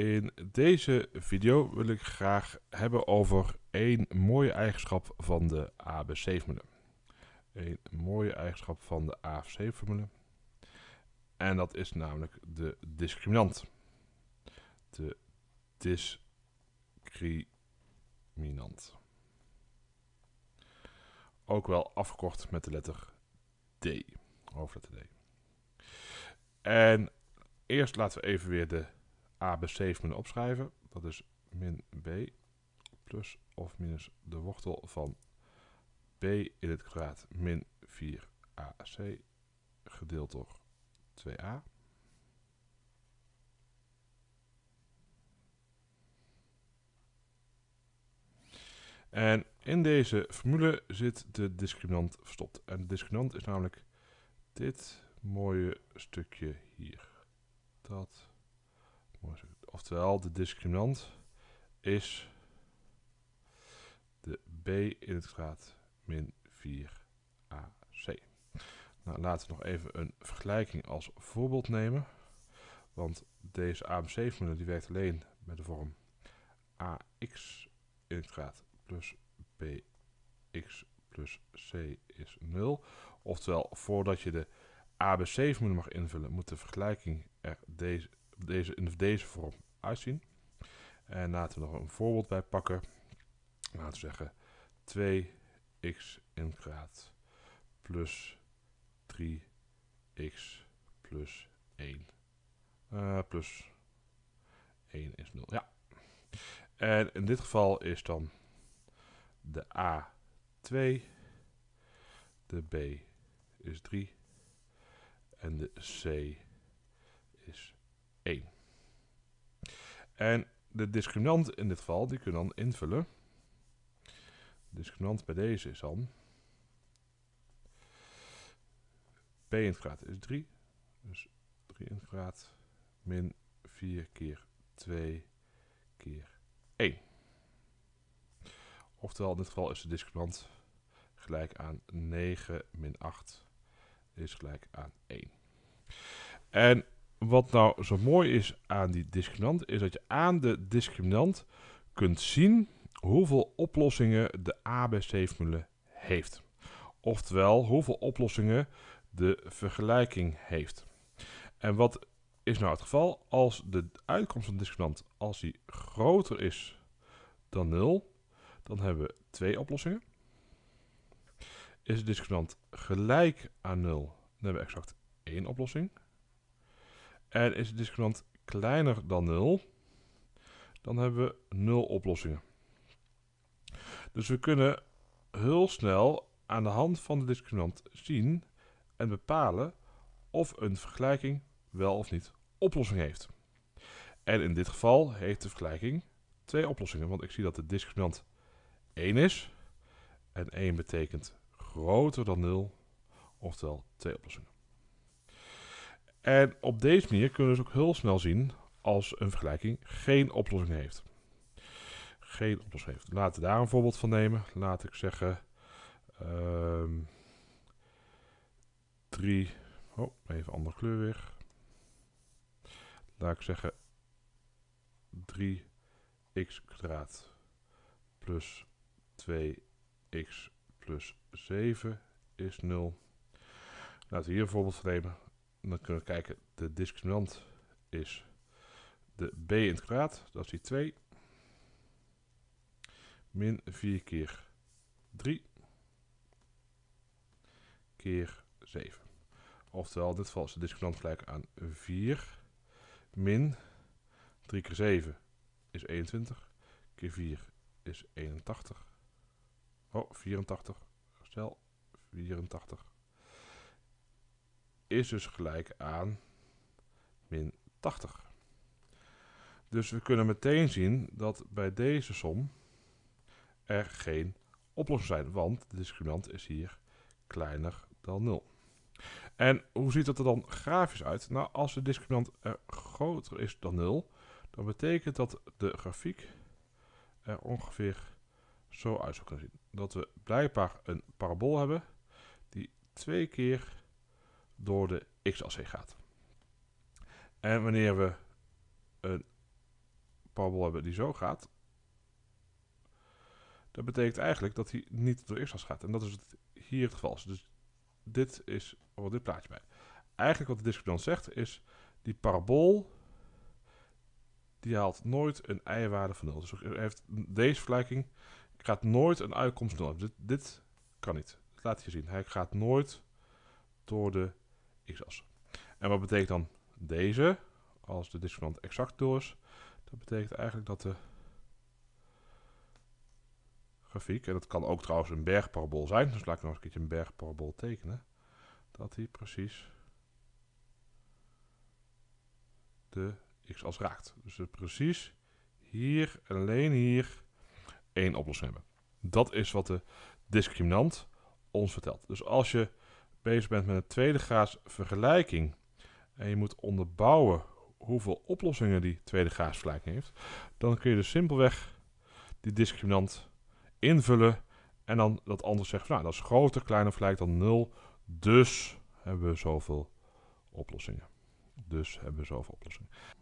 In deze video wil ik graag hebben over één mooie eigenschap van de ABC-formule. Een mooie eigenschap van de AFC-formule. En dat is namelijk de discriminant. De discriminant. Ook wel afgekort met de letter D. Hoofdletter D. En eerst laten we even weer de ABC heeft moet opschrijven. Dat is min b plus of minus de wortel van b in het kwadraat min 4ac gedeeld door 2a. En in deze formule zit de discriminant verstopt. En de discriminant is namelijk dit mooie stukje hier. Dat Terwijl de discriminant is de b in het kwaad min 4ac. Nou, laten we nog even een vergelijking als voorbeeld nemen. Want deze abc formule die werkt alleen met de vorm ax in het kwaad plus bx plus c is 0. Oftewel, voordat je de ABC-formule mag invullen, moet de vergelijking er deze, deze, in deze vorm uitzien. En laten we nog een voorbeeld bij pakken. Laten we zeggen 2x in graad plus 3x plus 1. Uh, eh, plus 1 is 0. Ja. En in dit geval is dan de a 2, de b is 3 en de c En de discriminant in dit geval, die kunnen we dan invullen. De discriminant bij deze is dan... P in het graad is 3. Dus 3 in het kwaad min 4 keer 2 keer 1. Oftewel, in dit geval is de discriminant gelijk aan 9 min 8 is gelijk aan 1. En wat nou zo mooi is aan die discriminant, is dat je aan de discriminant kunt zien hoeveel oplossingen de ABC-formule heeft. Oftewel, hoeveel oplossingen de vergelijking heeft. En wat is nou het geval? Als de uitkomst van de discriminant als die groter is dan 0, dan hebben we twee oplossingen. Is de discriminant gelijk aan 0, dan hebben we exact één oplossing. En is de discriminant kleiner dan 0, dan hebben we 0 oplossingen. Dus we kunnen heel snel aan de hand van de discriminant zien en bepalen of een vergelijking wel of niet oplossing heeft. En in dit geval heeft de vergelijking twee oplossingen, want ik zie dat de discriminant 1 is. En 1 betekent groter dan 0, oftewel twee oplossingen. En op deze manier kunnen we dus ook heel snel zien als een vergelijking geen oplossing heeft. Geen oplossing heeft. Laten we daar een voorbeeld van nemen. Laat ik zeggen... 3... Ehm, oh, even andere kleur weer. Laat ik zeggen 3x kwadraat plus 2x plus 7 is 0. Laten we hier een voorbeeld van nemen. Dan kunnen we kijken, de discriminant is de b in het kwadraat, dat is die 2. Min 4 keer 3 keer 7. Oftewel, in dit geval is de discriminant gelijk aan 4 min 3 keer 7 is 21, keer 4 is 81. Oh, 84. Stel, 84 is dus gelijk aan min 80. Dus we kunnen meteen zien dat bij deze som er geen oplossing zijn, want de discriminant is hier kleiner dan 0. En hoe ziet dat er dan grafisch uit? Nou, als de discriminant er groter is dan 0, dan betekent dat de grafiek er ongeveer zo uit zou kunnen zien. Dat we blijkbaar een parabool hebben die twee keer door de x-as heen gaat. En wanneer we een parabool hebben die zo gaat, dat betekent eigenlijk dat hij niet door x-as gaat. En dat is hier het geval. Dus dit is wat dit plaatje bij. Eigenlijk wat de dan zegt is, die parabool die haalt nooit een y-waarde van 0. Dus heeft deze vergelijking gaat nooit een uitkomst 0 dus Dit, dit kan niet. Dat laat je zien. Hij gaat nooit door de x-as. En wat betekent dan deze? Als de discriminant exact door is, dat betekent eigenlijk dat de grafiek, en dat kan ook trouwens een bergparabool zijn, dus laat ik nog eens een keertje een bergparabool tekenen, dat die precies de x-as raakt. Dus we precies hier en alleen hier één oplossing hebben. Dat is wat de discriminant ons vertelt. Dus als je bezig bent met een tweede graads vergelijking en je moet onderbouwen hoeveel oplossingen die tweede graads vergelijking heeft, dan kun je dus simpelweg die discriminant invullen en dan dat ander zegt, nou dat is groter, kleiner of gelijk dan 0, dus hebben we zoveel oplossingen. Dus hebben we zoveel oplossingen.